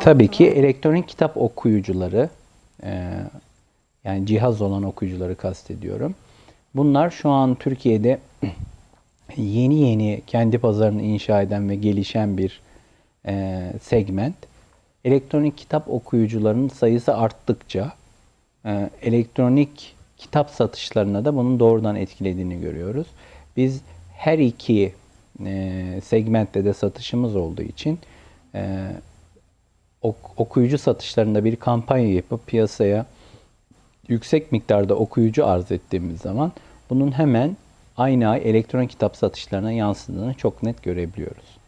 Tabii ki elektronik kitap okuyucuları, e, yani cihaz olan okuyucuları kastediyorum. Bunlar şu an Türkiye'de yeni yeni kendi pazarını inşa eden ve gelişen bir e, segment. Elektronik kitap okuyucularının sayısı arttıkça e, elektronik kitap satışlarına da bunun doğrudan etkilediğini görüyoruz. Biz her iki segmentte de satışımız olduğu için ok- okuyucu satışlarında bir kampanya yapıp piyasaya yüksek miktarda okuyucu arz ettiğimiz zaman bunun hemen aynı ay elektron kitap satışlarına yansıdığını çok net görebiliyoruz.